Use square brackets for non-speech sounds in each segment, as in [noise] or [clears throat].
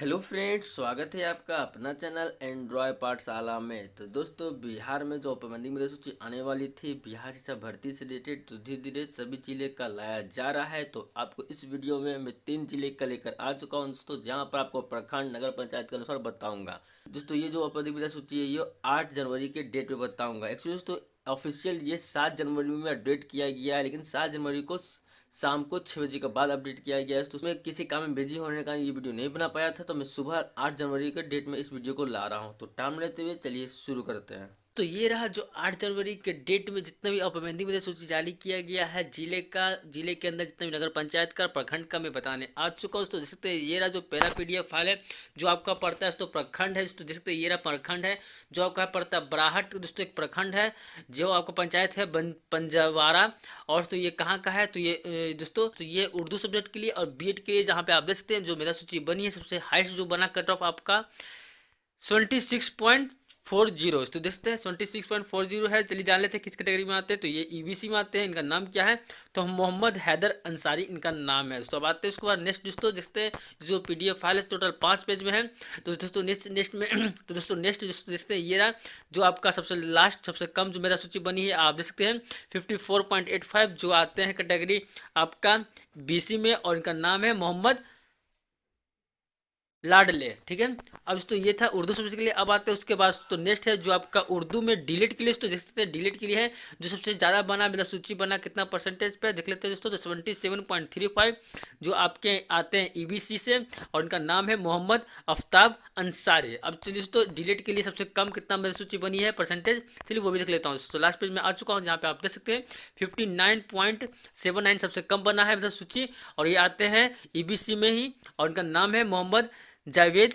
hello friends स्वागत है आपका अपना चैनल एंड्रॉय पाठशाला में तो दोस्तों बिहार में जो पाबंदी में सूची आने वाली थी बिहार शिक्षा भर्ती से रिलेटेड तो धीरे धीरे सभी जिले का लाया जा रहा है तो आपको इस वीडियो में मैं तीन जिले का लेकर आ चुका हूं दोस्तों जहां पर आपको प्रखंड नगर पंचायत के अनुसार बताऊंगा दोस्तों ये जो ओपनबंदी सूची है ये आठ जनवरी के डेट में बताऊँगा एक्चुअली दोस्तों ऑफिशियल ये सात जनवरी में अपडेट किया गया है लेकिन सात जनवरी को शाम को छः बजे के बाद अपडेट किया गया है तो उसमें किसी काम में बिजी होने के कारण ये वीडियो नहीं बना पाया था तो मैं सुबह आठ जनवरी के डेट में इस वीडियो को ला रहा हूँ तो टाइम लेते हुए चलिए शुरू करते हैं तो ये रहा जो 8 जनवरी के डेट में जितना भी अपमेंडिंग में सूची जारी किया गया है जिले का जिले के अंदर जितना भी नगर पंचायत का प्रखंड का मैं बताने आ चुका हूँ तो देख सकते हैं ये रहा जो पहला पीडीएफ फाइल है जो आपका पड़ता है तो प्रखंड है तो देख सकते हैं ये रहा प्रखंड है जो आपका पड़ता है बराहट तो दोस्तों एक प्रखंड है जो आपका पंचायत है पंजवारा और तो ये कहाँ का है तो ये दोस्तों तो ये उर्दू सब्जेक्ट के लिए और बी के लिए जहाँ पे आप देख सकते हैं जो मेरा सूची बनी है सबसे हाइस्ट जो बना कट ऑफ आपका seventy six point four zero तो देखते हैं twenty six point four zero है चलिए जान लेते हैं किस कैटेगरी में आते हैं तो ये ईबीसी e में आते हैं इनका नाम क्या है तो मोहम्मद हैदर अंसारी इनका नाम है दोस्तों अब आते हैं उसके बाद नेक्स्ट दोस्तों देखते हैं जो पी डी एफ फाइल है टोटल पाँच पेज में है तो दोस्तों नेक्स्ट नेक्स्ट में [clears throat] तो दोस्तों नेक्स्ट दोस्तों देखते हैं ये रहा जो आपका सबसे लास्ट सबसे कम जो मेरा सूची बनी है आप देख सकते हैं fifty four point eight five जो आते हैं कैटेगरी आपका बी सी में और इनका नाम है मोहम्मद लाडले ठीक है अब तो ये था उर्दू सब्जेक्ट के लिए अब आते हैं उसके बाद तो नेक्स्ट है जो आपका उर्दू में डिलीट के लिए तो देख सकते हैं डिलीट के लिए है जो सबसे ज़्यादा बना मेरा सूची बना कितना परसेंटेज पे देख लेते हैं दोस्तों तो seventy seven point three five जो आपके आते हैं ईबीसी e से और उनका नाम है मोहम्मद अफ्ताब अंसारी अब चलिए दोस्तों डिलीट के लिए सबसे कम कितना मेरा सूची बनी है परसेंटेज चलिए वो भी देख लेता हूँ दोस्तों लास्ट पेज में आ चुका हूँ जहाँ पर आप देख सकते हैं फिफ्टी सबसे कम बना है मेरा सूची और ये आते हैं ई e में ही और उनका नाम है मोहम्मद जावेद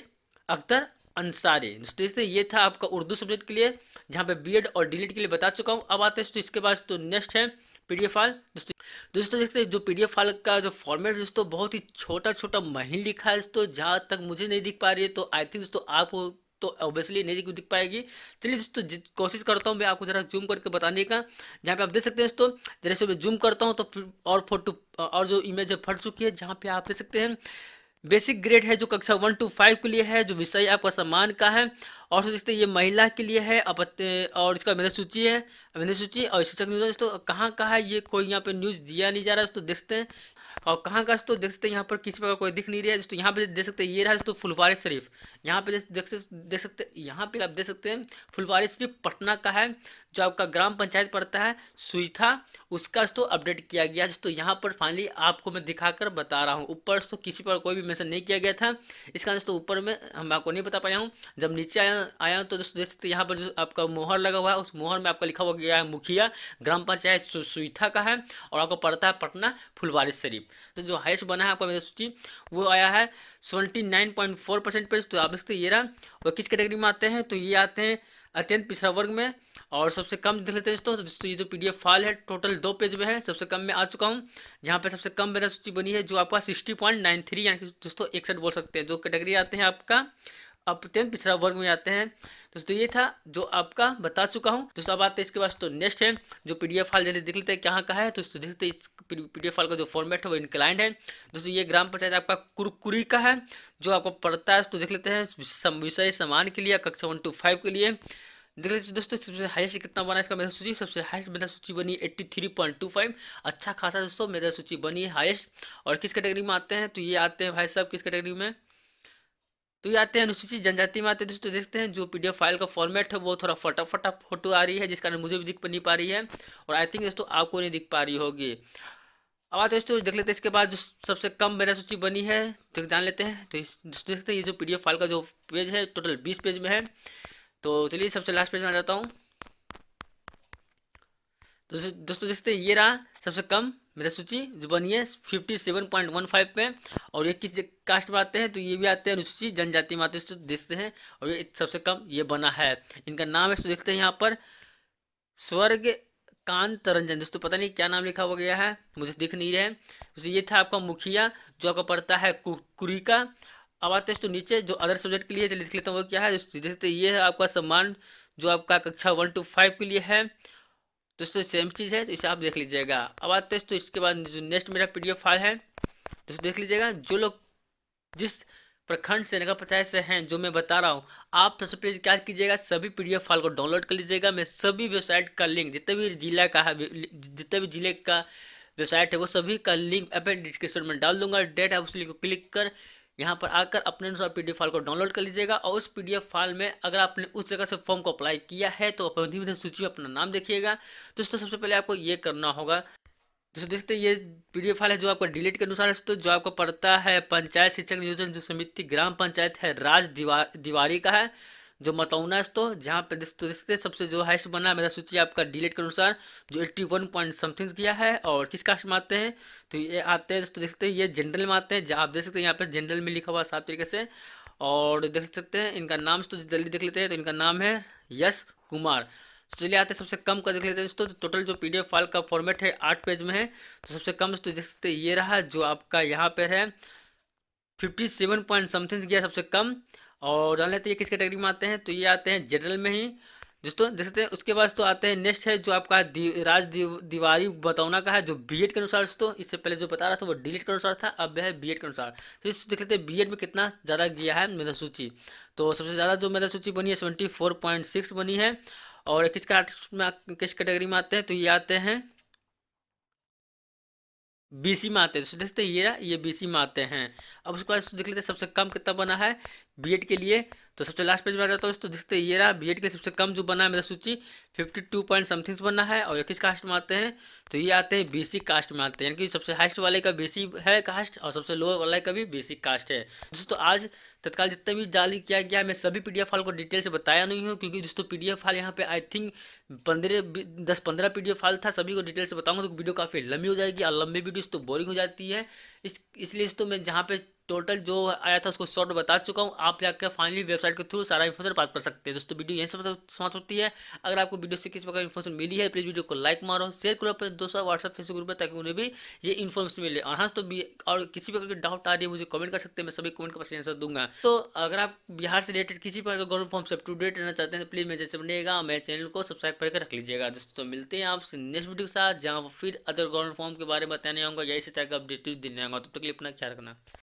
अख्तर अंसारी दोस्तों ये था आपका उर्दू सब्जेक्ट के लिए जहाँ पे बीएड और डीलिट के लिए बता चुका हूँ अब आते हैं तो इसके बाद तो नेक्स्ट है पीडीएफ फाइल दोस्तों दोस्तों देखते हैं जो पीडीएफ फाइल का जो फॉर्मेट दोस्तों बहुत ही छोटा छोटा महीन लिखा है दोस्तों जहाँ तक मुझे नहीं दिख पा रही है तो आई थिंक दोस्तों आपको तो ऑब्वियसली नहीं दिख पाएगी चलिए दोस्तों कोशिश करता हूँ मैं आपको जरा जूम करके बताने का जहाँ पे आप देख सकते हैं दोस्तों जैसे मैं जूम करता हूँ तो और फोटो और जो इमेज है फट चुकी है जहाँ पे आप देख सकते हैं बेसिक ग्रेड है जो कक्षा वन टू फाइव के लिए है जो विषय आपका सम्मान का है और देखते हैं ये महिला के लिए है और इसका मेधा सूची है मेधा सूची और शिक्षक न्यूज दोस्तों कहाँ का है ये कोई यहाँ पे न्यूज़ दिया नहीं जा रहा है तो देखते हैं और कहाँ का तो देख सकते हैं यहाँ पर किसी प्रकार कोई दिख नहीं रहा है दोस्तों यहाँ पे देख सकते हैं ये रहा है दोस्तों फुलवारी शरीफ यहाँ पे देख देख सकते यहाँ पे आप देख सकते हैं फुलवारी शरीफ पटना का है जो आपका ग्राम पंचायत पड़ता है सुईथा उसका तो अपडेट किया गया तो यहाँ पर फाइनली आपको मैं दिखाकर बता रहा हूँ ऊपर तो किसी पर कोई भी मैसेज नहीं किया गया था इसका दोस्तों ऊपर में हम आपको नहीं बता पाया हूँ जब नीचे आया आया तो दोस्तों देख सकते यहाँ पर जो आपका मोहर लगा हुआ है उस मोहर में आपका लिखा हुआ गया है मुखिया ग्राम पंचायत सुइथा का है और आपको पड़ता है पटना फुलवारी शरीफ तो जो हाइस्ट बना है आपका सूची वो आया है seventy nine point four percent पे तो आप देखते ये रहा और किस कैटेगरी में आते हैं तो ये आते हैं अत्यंत पिछड़ा वर्ग में और सबसे कम देख लेते हैं दोस्तों तो दोस्तों ये जो पीडीएफ फाइल है टोटल दो पेज में है सबसे कम मैं आ चुका हूँ जहाँ पे सबसे कम मेरा सूची बनी है जो आपका सिक्सटी पॉइंट नाइन थ्री यानी कि दोस्तों इकसठ बोल सकते हैं जो कैटेगरी आते हैं आपका अत्यंत पिछड़ा वर्ग में आते हैं दोस्तों ये था जो आपका बता चुका हूँ दोस्तों अब आते हैं इसके बाद तो नेक्स्ट है जो एफ फाइल जल्दी दिख लेते हैं कहाँ का है दोस्तों देख इस पी डी फाइल का जो फॉर्मेट है वो इनक्लाइंट है दोस्तों ये ग्राम पंचायत आपका कुरकुरी का है जो आपको पढ़ता है तो देख लेते हैं विषय सामान के लिए कक्षा वन टू फाइव के लिए देख लेते दोस्तों सबसे हाइस्ट कितना बना इसका मेधा सूची सबसे हाईस्ट मेधा सूची बनी eighty three point two five अच्छा खासा दोस्तों मेधा सूची बनी हाइस्ट और किस कैटेगरी में आते हैं तो ये आते हैं भाई साहब किस कैटेगरी में तो ये आते हैं अनुसूचित जनजाति में आते हैं दोस्तों देखते हैं जो पीडीएफ फाइल का फॉर्मेट है वो थोड़ा फटाफट फोटो आ रही है जिस कारण मुझे भी दिख नहीं पा रही है और आई थिंक दोस्तों आपको नहीं दिख पा रही होगी अब आते दोस्तों देख लेते हैं इसके बाद जो सबसे कम मेरा सूची बनी है तो जान लेते हैं तो दोस्तों देखते हैं ये जो एफ फाइल का जो पेज है टोटल बीस पेज में है तो चलिए सबसे लास्ट पेज में आ जाता हूँ दोस्तों देखते हैं ये रहा सबसे कम मेरा सूची जो बनी है fifty seven point one five पे और ये किस कास्ट में आते हैं तो ये भी आते हैं अनुसूची जनजाति में आते हैं तो देखते हैं और ये सबसे कम ये बना है इनका नाम है तो देखते हैं यहाँ पर स्वर्ग कांत रंजन दोस्तों पता नहीं क्या नाम लिखा हो गया है मुझे दिख नहीं रहे दोस्तों ये था आपका मुखिया जो आपका पड़ता है कुरिका अब आते हैं तो नीचे जो अदर सब्जेक्ट के लिए चलिए लिख लेता हूँ वो क्या है जैसे ये है आपका सम्मान जो आपका कक्षा वन टू फाइव के लिए है दोस्तों सेम चीज़ है तो इसे आप देख लीजिएगा अब आते हैं तो इसके बाद जो नेक्स्ट मेरा पी फाइल है दोस्तों देख लीजिएगा जो लोग जिस प्रखंड से नगर पंचायत से हैं जो मैं बता रहा हूँ आप सबसे पहले क्या कीजिएगा सभी पीडीएफ फाइल को डाउनलोड कर लीजिएगा मैं सभी वेबसाइट का लिंक जितने भी जिला का है जितने भी जिले का वेबसाइट है वो सभी का लिंक अपने डिस्क्रिप्शन में डाल दूंगा डेट है उस लिंक को क्लिक कर यहाँ पर आकर अपने अनुसार पीडीएफ फाइल को डाउनलोड कर लीजिएगा और उस पीडीएफ फाइल में अगर आपने उस जगह से फॉर्म को अप्लाई किया है तो अपनी धीरे सूची में अपना नाम देखिएगा दोस्तों सबसे पहले आपको ये करना होगा दोस्तों देखते ये पीडीएफ फाइल है जो आपका डिलीट के अनुसार है दोस्तों जो आपको पड़ता है पंचायत शिक्षक नियोजन जो समिति ग्राम पंचायत है राज दिवा, दिवारी का है जो मतौना है तो जहाँ पे रिश्ते सबसे जो हाइस्ट बना मेरा सूची आपका डिलेट के अनुसार जो एट्टी वन पॉइंट समथिंग किया है और किस कास्ट में आते हैं तो ये आते हैं तो देख हैं ये जनरल में आते हैं आप देख सकते हैं यहाँ पे जनरल में लिखा हुआ साफ तरीके से और देख सकते हैं इनका नाम तो जल्दी देख लेते हैं तो इनका नाम है यश कुमार तो चलिए आते सबसे कम का देख लेते हैं दोस्तों टोटल तो जो पीडीएफ फाइल का फॉर्मेट है आठ पेज में है तो सबसे कम तो देख सकते ये रहा जो आपका यहाँ पर है फिफ्टी सेवन पॉइंट समथिंग गया सबसे कम और जान लेते हैं ये किस कैटेगरी में आते हैं तो ये आते हैं जनरल में ही दोस्तों देख सकते हैं उसके बाद तो आते हैं नेक्स्ट है जो आपका दि, राज दि, बतौना का है जो बी के अनुसार दोस्तों इससे पहले जो बता रहा था वो डीएड के अनुसार था अब है बीएड के अनुसार तो इस देख लेते हैं बीएड में कितना ज़्यादा गया है मेधा सूची तो सबसे ज़्यादा जो मेधा सूची बनी है सेवेंटी फोर पॉइंट सिक्स बनी है और किस का में किस कैटेगरी में आते हैं तो ये आते हैं बीसी में आते हैं तो देखते हैं ये ये बीसी में आते हैं अब उसके बाद देख लेते हैं सबसे कम कितना बना है बीएड के लिए तो सबसे लास्ट पेज में आ जाता हूँ तो देखते ये रहा बीएड के सबसे कम जो बना है मेरा सूची फिफ्टी टू पॉइंट समथिंग्स बना है और ये किस कास्ट में आते हैं तो ये आते हैं बीसी कास्ट में आते हैं यानी कि सबसे हाइस्ट वाले का बीसी है कास्ट और सबसे लोअर वाले का भी बेसिक कास्ट है दोस्तों आज तत्काल जितना भी जारी किया गया मैं सभी पी डी फाइल को डिटेल से बताया नहीं हूँ क्योंकि दोस्तों पी डी फाइल यहाँ पे आई थिंक पंद्रह दस पंद्रह पी डी फाइल था सभी को डिटेल से बताऊँगा तो वीडियो काफ़ी लंबी हो जाएगी और लंबी वीडियो तो बोरिंग हो जाती है इस इसलिए तो मैं जहाँ पे टोटल जो आया था उसको शॉर्ट बता चुका हूँ आप जाकर फाइनली वेबसाइट के थ्रू सारा इन्फॉर्मेशन प्राप्त कर सकते हैं दोस्तों वीडियो यहीं से समाप्त होती है अगर आपको वीडियो से किसी प्रकार इन्फॉर्मेशन मिली है प्लीज़ वीडियो को लाइक मारो शेयर करो अपने दोस्तों व्हाट्सअप फेसबुक ग्रुप पर ताकि उन्हें भी ये इन्फॉर्मेशन मिले और हाँ तो और किसी प्रकार के डाउट आ रही है मुझे कमेंट कर सकते हैं मैं सभी कमेंट का पास आंसर दूंगा तो अगर आप बिहार से रिलेटेड किसी प्रकार का गवर्नमेंट फॉर्म से अप टू डेट रहना चाहते हैं तो प्लीज़ मेरे जैसे बनेगा मेरे चैनल को सब्सक्राइब करके रख लीजिएगा दोस्तों तो मिलते हैं आपसे नेक्स्ट वीडियो के साथ जहाँ फिर अदर गवर्नमेंट फॉर्म के बारे में बताने आऊँगा या इसी तरह का अपडेट देने आऊँगा तब तक के लिए अपना ख्याल रखना